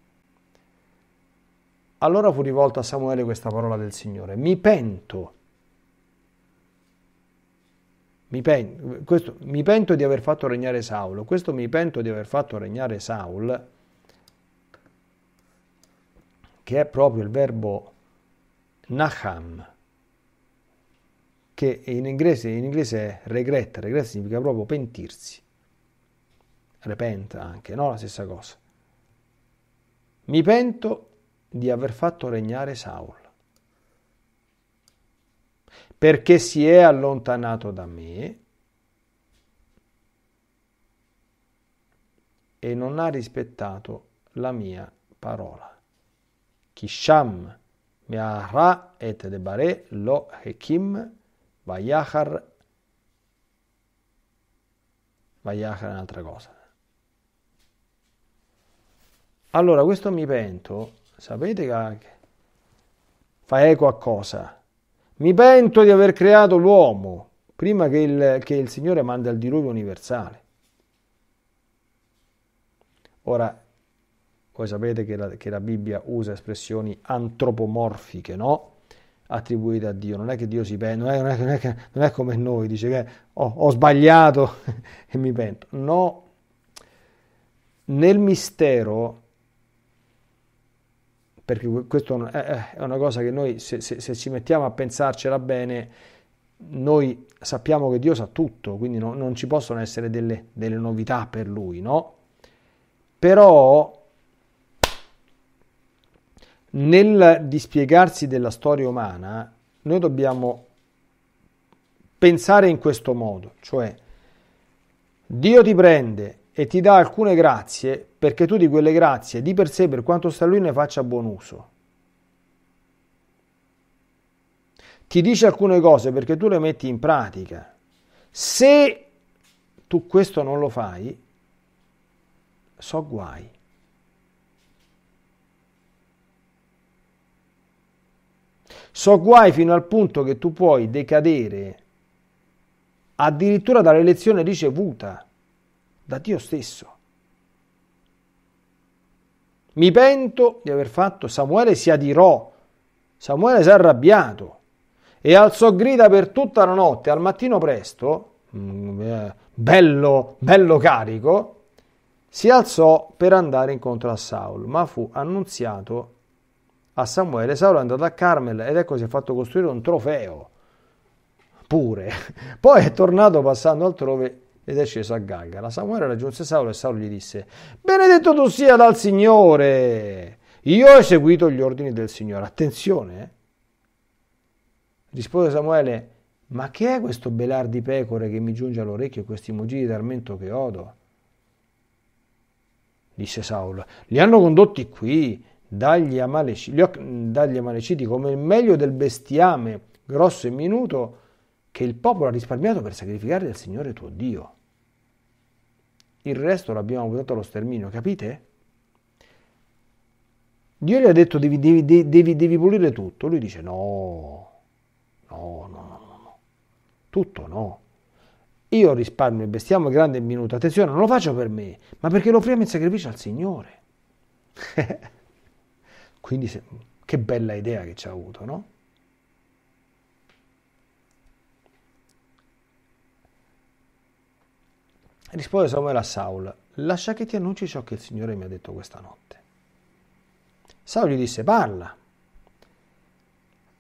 Allora fu rivolta a Samuele questa parola del Signore, mi pento mi, pen, questo, mi pento di aver fatto regnare Saulo, questo mi pento di aver fatto regnare Saul, che è proprio il verbo Naham, che in inglese, in inglese è regret, regret significa proprio pentirsi, repent anche, no? La stessa cosa. Mi pento di aver fatto regnare Saul perché si è allontanato da me e non ha rispettato la mia parola. Kisham me'ara et debare lo hekim vayachar vayachar è un'altra cosa. Allora, questo mi pento, sapete che fa eco a cosa? Mi pento di aver creato l'uomo prima che il, che il Signore manda il diluvio universale. Ora, voi sapete che la, che la, Bibbia usa espressioni antropomorfiche, no? Attribuite a Dio. Non è che Dio si pente, non, non, non è, come noi, dice che oh, ho sbagliato e mi pento. No, nel mistero perché questa è una cosa che noi se, se, se, ci mettiamo a pensarcela bene, noi sappiamo che Dio sa tutto, quindi no, non ci possono essere delle, delle novità per lui, no? Però nel dispiegarsi della storia umana, noi dobbiamo pensare in questo modo, cioè Dio ti prende e ti dà alcune grazie perché tu di quelle grazie di per sé per quanto sta lui ne faccia buon uso. Ti dice alcune cose perché tu le metti in pratica. Se tu questo non lo fai, so guai. So guai fino al punto che tu puoi decadere addirittura dall'elezione ricevuta da Dio stesso. Mi pento di aver fatto, Samuele si adirò, Samuele si è arrabbiato e alzò grida per tutta la notte, al mattino presto, mm, eh, bello, bello carico, si alzò per andare incontro a Saul, ma fu annunziato a Samuele, Saul è andato a Carmel ed ecco si è fatto costruire un trofeo pure. Poi è tornato passando altrove ed è sceso a La Samuele raggiunse Saulo e Saulo gli disse, benedetto tu sia dal Signore, io ho eseguito gli ordini del Signore. Attenzione! Eh. Rispose Samuele, ma che è questo belar di pecore che mi giunge all'orecchio e questi mugiri d'armento che odo? Disse Saulo, li hanno condotti qui, dagli, amaleci, dagli amaleciti, come il meglio del bestiame, grosso e minuto, che il popolo ha risparmiato per sacrificare al Signore tuo Dio il resto l'abbiamo buttato allo sterminio, capite? Dio gli ha detto devi, devi, devi, devi pulire tutto, lui dice no, no, no, no, no, tutto no. Io risparmio il bestiame grande e minuto, attenzione, non lo faccio per me, ma perché lo offriamo in sacrificio al Signore. Quindi che bella idea che ci ha avuto, no? Rispose Samuele a Saul, lascia che ti annunci ciò che il Signore mi ha detto questa notte. Saul gli disse, parla.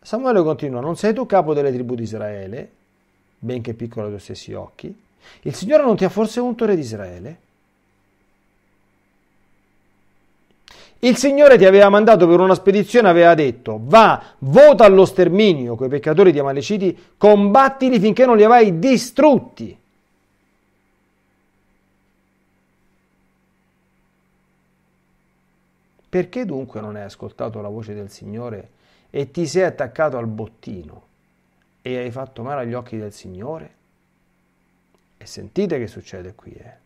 Samuele continuò, non sei tu capo delle tribù di Israele, benché piccolo ai tuoi stessi occhi? Il Signore non ti ha forse unto re di Israele? Il Signore ti aveva mandato per una spedizione, aveva detto, va, vota allo sterminio coi peccatori di Amaleciti, combattili finché non li avrai distrutti. Perché dunque non hai ascoltato la voce del Signore e ti sei attaccato al bottino e hai fatto male agli occhi del Signore? E sentite che succede qui, eh.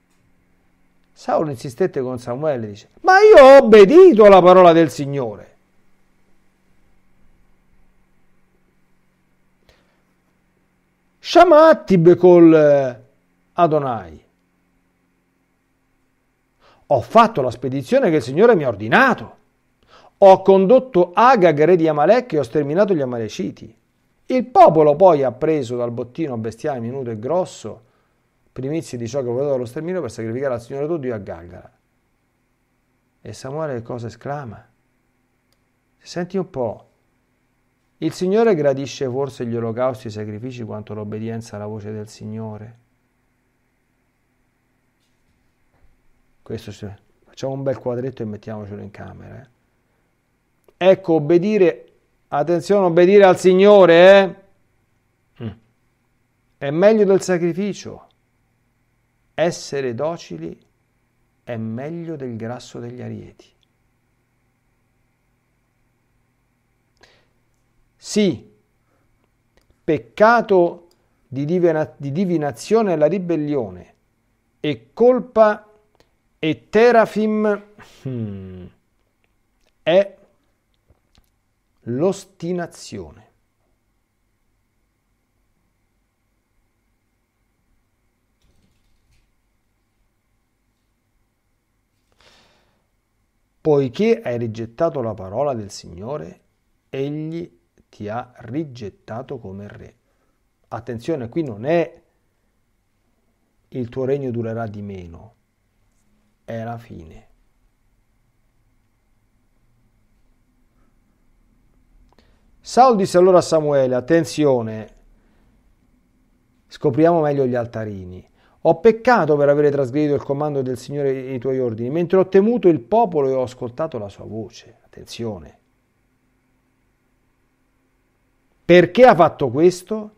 Saulo insistette con Samuele e dice, ma io ho obbedito alla parola del Signore. Shamattib col eh, Adonai. Ho fatto la spedizione che il Signore mi ha ordinato. Ho condotto Agag, re di Amalek, e ho sterminato gli Amaleciti. Il popolo poi ha preso dal bottino bestiale minuto e grosso primizie di ciò che voleva dallo sterminio per sacrificare al Signore tuo Dio a Galgala. E Samuele cosa esclama? Senti un po', il Signore gradisce forse gli olocausti e i sacrifici quanto l'obbedienza alla voce del Signore. Questo sì. Facciamo un bel quadretto e mettiamocelo in camera. Eh. Ecco, obbedire, attenzione, obbedire al Signore eh, mm. è meglio del sacrificio. Essere docili è meglio del grasso degli arieti. Sì, peccato di, divinazione è la ribellione e colpa e Terafim hmm, è l'ostinazione. Poiché hai rigettato la parola del Signore, egli ti ha rigettato come re. Attenzione, qui non è il tuo regno durerà di meno, era fine. Saul disse allora a Samuele, attenzione, scopriamo meglio gli altarini. Ho peccato per avere trasgredito il comando del Signore e i tuoi ordini, mentre ho temuto il popolo e ho ascoltato la sua voce. Attenzione. Perché ha fatto questo?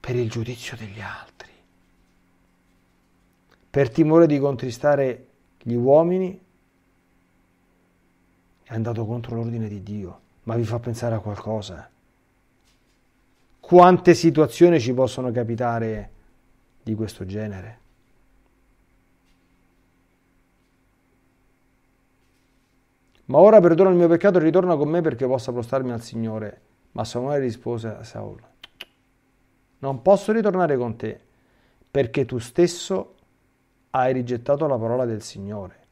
Per il giudizio degli altri per timore di contristare gli uomini, è andato contro l'ordine di Dio, ma vi fa pensare a qualcosa. Quante situazioni ci possono capitare di questo genere? Ma ora perdona il mio peccato e ritorna con me perché possa prostarmi al Signore. Ma Samuele rispose a Saul, non posso ritornare con te perché tu stesso hai rigettato la parola del Signore.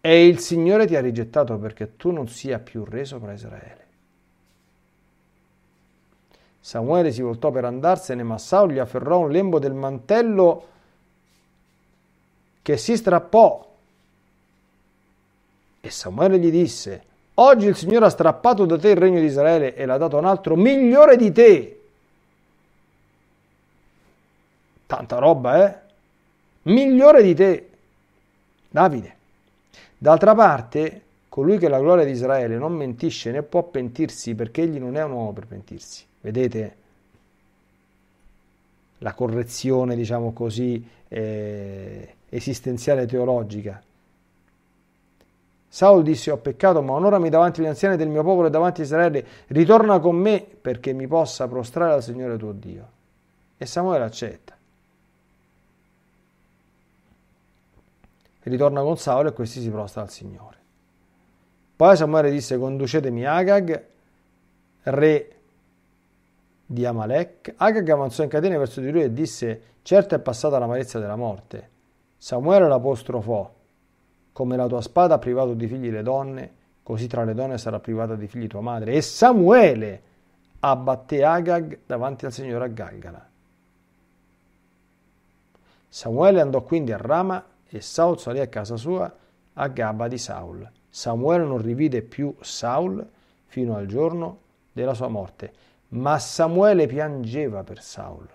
E il Signore ti ha rigettato perché tu non sia più re sopra Israele. Samuele si voltò per andarsene, ma Saul gli afferrò un lembo del mantello che si strappò. E Samuele gli disse, oggi il Signore ha strappato da te il regno di Israele e l'ha dato a un altro migliore di te. Tanta roba, eh? migliore di te, Davide. D'altra parte, colui che la gloria di Israele non mentisce né può pentirsi perché egli non è un uomo per pentirsi. Vedete la correzione, diciamo così, eh, esistenziale teologica. Saul disse: Ho peccato, ma onorami davanti agli anziani del mio popolo e davanti a Israele. Ritorna con me perché mi possa prostrare al Signore tuo Dio. E Samuele accetta. ritorna con Saulo e questi si prostra al Signore. Poi Samuele disse, conducetemi Agag, re di Amalek. Agag avanzò in catene verso di lui e disse, certo è passata l'amarezza della morte. Samuele l'apostrofò, come la tua spada ha privato di figli le donne, così tra le donne sarà privata di figli tua madre. E Samuele abbatté Agag davanti al Signore a Galgala. Samuele andò quindi a Rama e Saul salì a casa sua a Gaba di Saul. Samuele non rivide più Saul fino al giorno della sua morte, ma Samuele piangeva per Saul,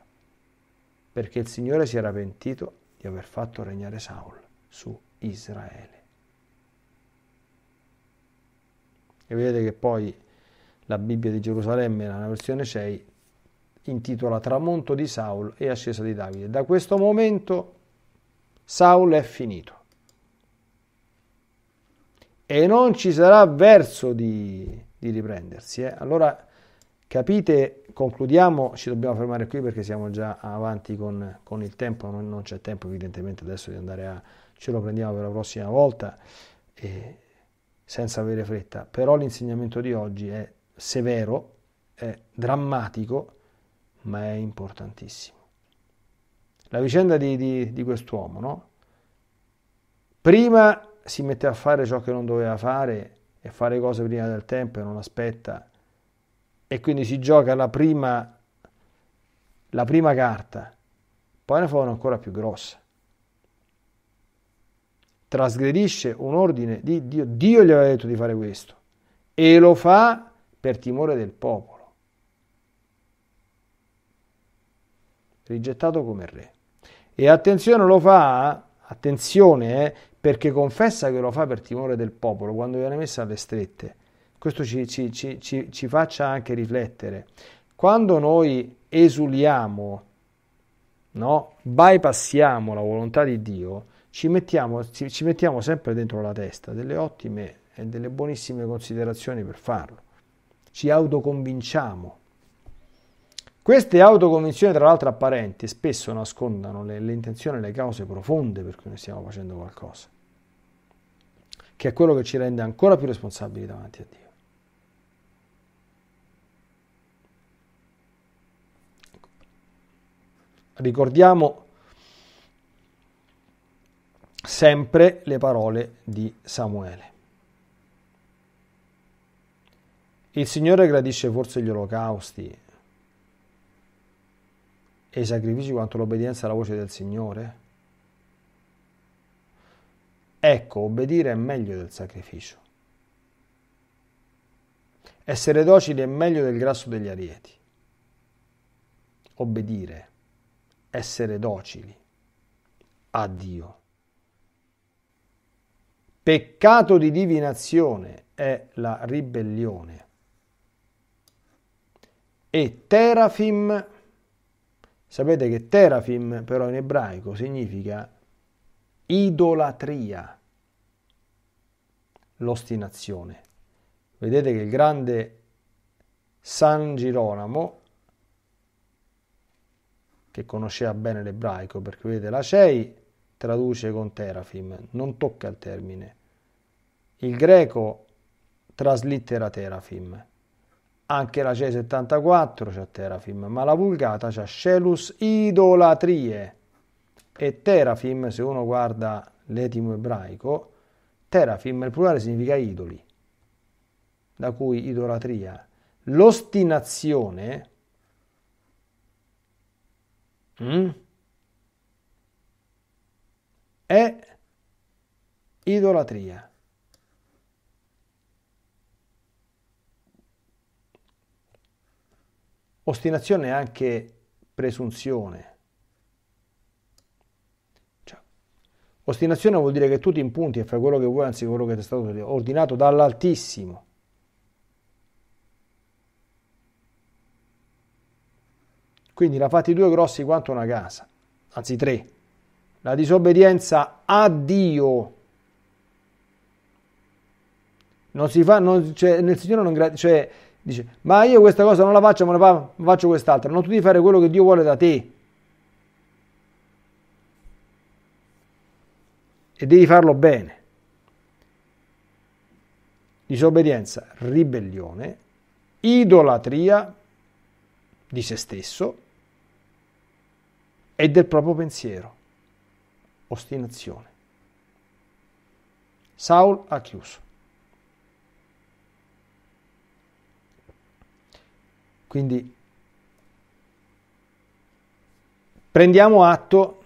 perché il Signore si era pentito di aver fatto regnare Saul su Israele. E vedete che poi la Bibbia di Gerusalemme, nella versione 6, intitola Tramonto di Saul e ascesa di Davide. Da questo momento Saul è finito. E non ci sarà verso di, di riprendersi. Eh? Allora capite, concludiamo, ci dobbiamo fermare qui perché siamo già avanti con, con il tempo, non, non, c'è tempo evidentemente adesso di andare a... ce lo prendiamo per la prossima volta eh, senza avere fretta, però l'insegnamento di oggi è severo, è drammatico, ma è importantissimo la vicenda di, di, di quest'uomo, no? Prima si mette a fare ciò che non doveva fare e fare cose prima del tempo e non aspetta e quindi si gioca la prima, la prima carta, poi ne fa una ancora più grossa. Trasgredisce un ordine di Dio, Dio gli aveva detto di fare questo e lo fa per timore del popolo, rigettato come re. E attenzione lo fa, attenzione, eh, perché confessa che lo fa per timore del popolo, quando viene messa alle strette. Questo ci, ci, ci, ci faccia anche riflettere. Quando noi esuliamo, no? bypassiamo la volontà di Dio, ci mettiamo, ci mettiamo sempre dentro la testa delle ottime e delle buonissime considerazioni per farlo. Ci autoconvinciamo queste autoconvinzioni, tra l'altro apparenti, spesso nascondono le, le intenzioni e le cause profonde per cui noi stiamo facendo qualcosa, che è quello che ci rende ancora più responsabili davanti a Dio. Ricordiamo sempre le parole di Samuele. Il Signore gradisce forse gli olocausti, e i sacrifici quanto l'obbedienza alla voce del Signore? Ecco, obbedire è meglio del sacrificio. Essere docili è meglio del grasso degli arieti. Obbedire, essere docili a Dio. Peccato di divinazione è la ribellione. E Terafim Sapete che terafim però in ebraico significa idolatria, l'ostinazione. Vedete che il grande San Girolamo, che conosceva bene l'ebraico, perché vedete la CEI traduce con terafim, non tocca il termine. Il greco traslittera terafim. Anche la C74 c'ha Terafim, ma la Vulgata c'ha Scelus Idolatrie. E Terafim, se uno guarda l'etimo ebraico, Terafim il plurale significa idoli, da cui idolatria. L'ostinazione mm, è idolatria. Ostinazione è anche presunzione. Cioè, ostinazione vuol dire che tu ti impunti e fai quello che vuoi anzi quello che ti è stato ordinato dall'Altissimo. Quindi la fatti due grossi quanto una casa, anzi tre. La disobbedienza a Dio. Non si fa, non, cioè, nel Signore non, cioè, Dice, ma io questa cosa non la faccio, ma la faccio quest'altra. Non tu devi fare quello che Dio vuole da te. E devi farlo bene. Disobbedienza, ribellione, idolatria di se stesso e del proprio pensiero, ostinazione. Saul ha chiuso. Quindi prendiamo atto,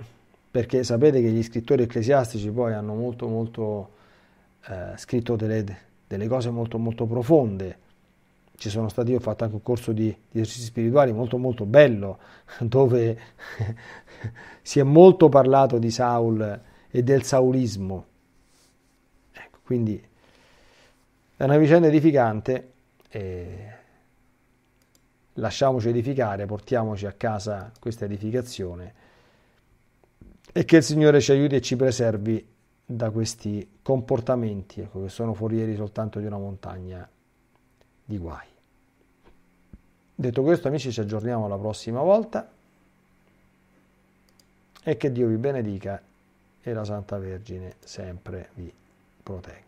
perché sapete che gli scrittori ecclesiastici poi hanno molto, molto eh, scritto delle, delle, cose molto, molto profonde. Ci sono stati, io ho fatto anche un corso di, di esercizi spirituali molto, molto bello, dove si è molto parlato di Saul e del saulismo. Ecco, quindi è una vicenda edificante. E lasciamoci edificare, portiamoci a casa questa edificazione e che il Signore ci aiuti e ci preservi da questi comportamenti ecco, che sono forieri soltanto di una montagna di guai. Detto questo, amici, ci aggiorniamo la prossima volta e che Dio vi benedica e la Santa Vergine sempre vi protegga.